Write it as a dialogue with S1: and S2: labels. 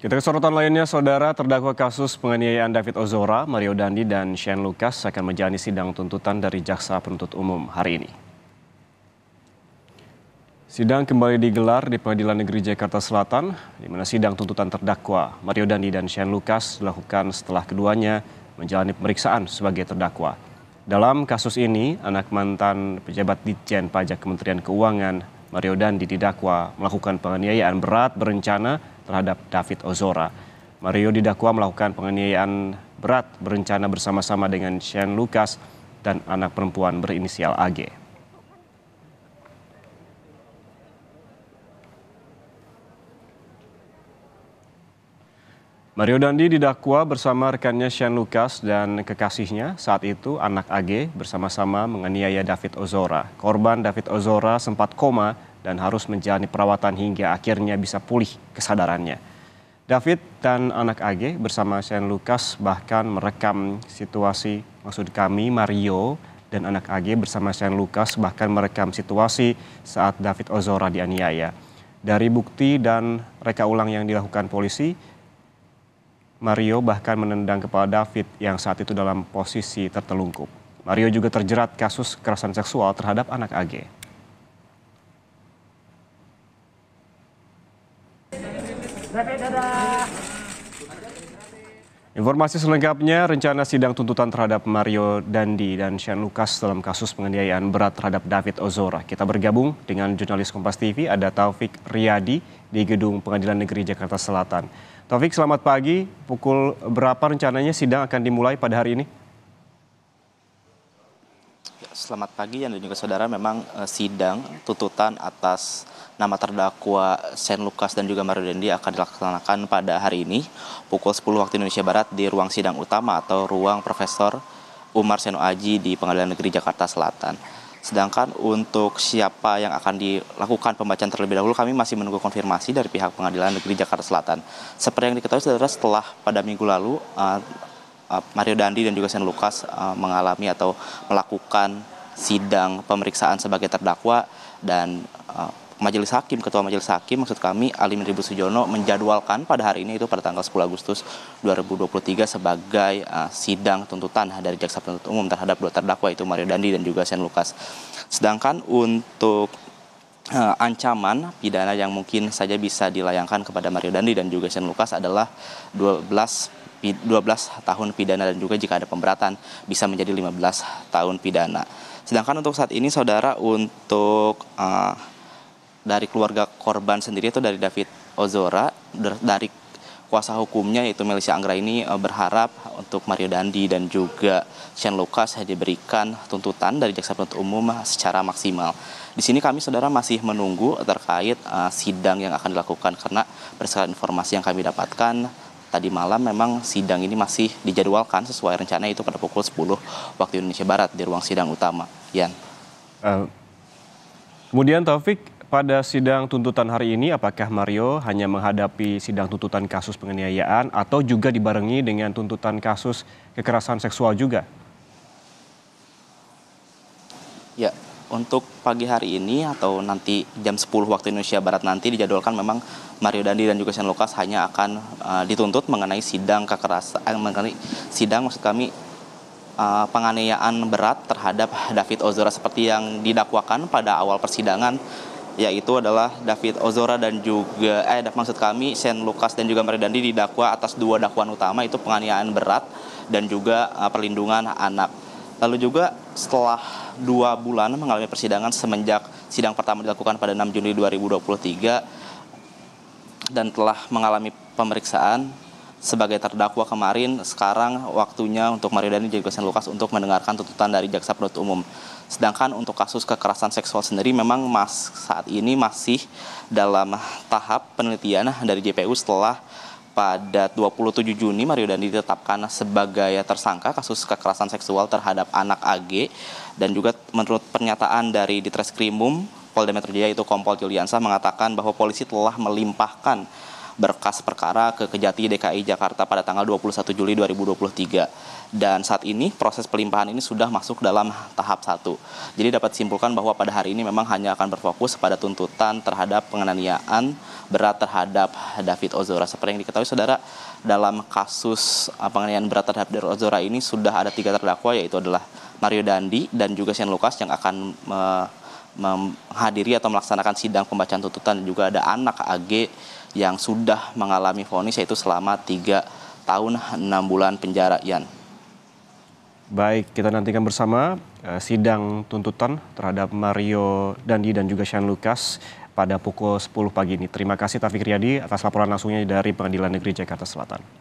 S1: Kita ke sorotan lainnya, saudara terdakwa kasus penganiayaan David Ozora, Mario Dandi, dan Shane Lucas akan menjalani sidang tuntutan dari Jaksa Penuntut Umum hari ini. Sidang kembali digelar di Pengadilan Negeri Jakarta Selatan, di mana sidang tuntutan terdakwa Mario Dandi dan Shane Lucas dilakukan setelah keduanya menjalani pemeriksaan sebagai terdakwa. Dalam kasus ini, anak mantan pejabat Ditjen Pajak Kementerian Keuangan, Mario Dandi didakwa melakukan penganiayaan berat berencana terhadap David Ozora. Mario didakwa melakukan penganiayaan berat berencana bersama-sama dengan Shane Lucas dan anak perempuan berinisial AG. Mario Dandi didakwa bersama rekannya Shane Lucas dan kekasihnya saat itu anak AG bersama-sama menganiaya David Ozora. Korban David Ozora sempat koma dan harus menjalani perawatan hingga akhirnya bisa pulih kesadarannya. David dan anak AG bersama Shane Lucas bahkan merekam situasi, maksud kami Mario dan anak AG bersama Shane Lucas bahkan merekam situasi saat David Ozora dianiaya. Dari bukti dan reka ulang yang dilakukan polisi, Mario bahkan menendang kepala David yang saat itu dalam posisi tertelungkup. Mario juga terjerat kasus kekerasan seksual terhadap anak AG. Informasi selengkapnya, rencana sidang tuntutan terhadap Mario Dandi dan Shane Lucas dalam kasus penganiayaan berat terhadap David Ozora. Kita bergabung dengan jurnalis Kompas TV, ada Taufik Riyadi di Gedung Pengadilan Negeri Jakarta Selatan. Taufik, selamat pagi. Pukul berapa rencananya sidang akan dimulai pada hari ini?
S2: Ya, selamat pagi, dan juga saudara. Memang eh, sidang tuntutan atas nama terdakwa Sen Lukas dan juga Mario Dendi akan dilaksanakan pada hari ini pukul 10 waktu Indonesia Barat di ruang sidang utama atau ruang Profesor Umar Seno Aji di Pengadilan Negeri Jakarta Selatan. Sedangkan untuk siapa yang akan dilakukan pembacaan terlebih dahulu kami masih menunggu konfirmasi dari pihak Pengadilan Negeri Jakarta Selatan. Seperti yang diketahui saudara setelah pada minggu lalu eh, eh, Mario Dandi dan juga Sen Lukas eh, mengalami atau melakukan sidang pemeriksaan sebagai terdakwa dan Majelis Hakim, Ketua Majelis Hakim maksud kami Ali Ribu Sujono menjadwalkan pada hari ini itu pada tanggal 10 Agustus 2023 sebagai uh, sidang tuntutan dari Jaksa Penuntut Umum terhadap dua terdakwa itu Mario Dandi dan juga Sen Lukas. Sedangkan untuk uh, ancaman pidana yang mungkin saja bisa dilayangkan kepada Mario Dandi dan juga Sen Lukas adalah 12 12 tahun pidana dan juga jika ada pemberatan bisa menjadi 15 tahun pidana. Sedangkan untuk saat ini saudara untuk uh, dari keluarga korban sendiri itu dari David Ozora dari kuasa hukumnya yaitu Melisa Anggra ini eh, berharap untuk Mario Dandi dan juga Shane Lucas diberikan tuntutan dari jaksa penuntut umum secara maksimal. Di sini kami saudara masih menunggu terkait eh, sidang yang akan dilakukan karena berdasarkan informasi yang kami dapatkan tadi malam memang sidang ini masih dijadwalkan sesuai rencana itu pada pukul 10 waktu Indonesia Barat di ruang sidang utama. Yan.
S1: Uh, kemudian Taufik, pada sidang tuntutan hari ini, apakah Mario hanya menghadapi sidang tuntutan kasus penganiayaan atau juga dibarengi dengan tuntutan kasus kekerasan seksual juga?
S2: Ya, untuk pagi hari ini atau nanti jam 10 waktu Indonesia Barat nanti dijadwalkan memang Mario Dandi dan juga Shane Lucas hanya akan uh, dituntut mengenai sidang kekerasan eh, mengenai sidang maksud kami uh, penganiayaan berat terhadap David Ozora seperti yang didakwakan pada awal persidangan yaitu adalah David Ozora dan juga eh maksud kami Sen Lukas dan juga Meridandi didakwa atas dua dakwaan utama itu penganiayaan berat dan juga eh, perlindungan anak. Lalu juga setelah dua bulan mengalami persidangan semenjak sidang pertama dilakukan pada 6 Juni 2023 dan telah mengalami pemeriksaan sebagai terdakwa kemarin, sekarang waktunya untuk Mario Dandi dan Christian Lukas untuk mendengarkan tuntutan dari jaksa penuntut umum. Sedangkan untuk kasus kekerasan seksual sendiri memang mas saat ini masih dalam tahap penelitian dari JPU setelah pada 27 Juni Mario Dandi ditetapkan sebagai tersangka kasus kekerasan seksual terhadap anak AG dan juga menurut pernyataan dari Ditreskrimum Polda Metro Jaya itu Kompol Juliansa mengatakan bahwa polisi telah melimpahkan berkas perkara ke Kejati DKI Jakarta pada tanggal 21 Juli 2023. Dan saat ini proses pelimpahan ini sudah masuk dalam tahap satu. Jadi dapat simpulkan bahwa pada hari ini memang hanya akan berfokus pada tuntutan terhadap penganiayaan berat terhadap David Ozora. Seperti yang diketahui saudara, dalam kasus eh, penganiayaan berat terhadap David Ozora ini sudah ada tiga terdakwa yaitu adalah Mario Dandi dan juga sian lukas yang akan uh, menghadiri atau melaksanakan sidang pembacaan tuntutan dan juga ada anak AG yang sudah mengalami vonis yaitu selama 3 tahun 6 bulan penjara Yan.
S1: Baik, kita nantikan bersama eh, sidang tuntutan terhadap Mario Dandi dan juga Sean Lucas pada pukul 10 pagi ini. Terima kasih Taufik Riyadi atas laporan langsungnya dari Pengadilan Negeri Jakarta Selatan.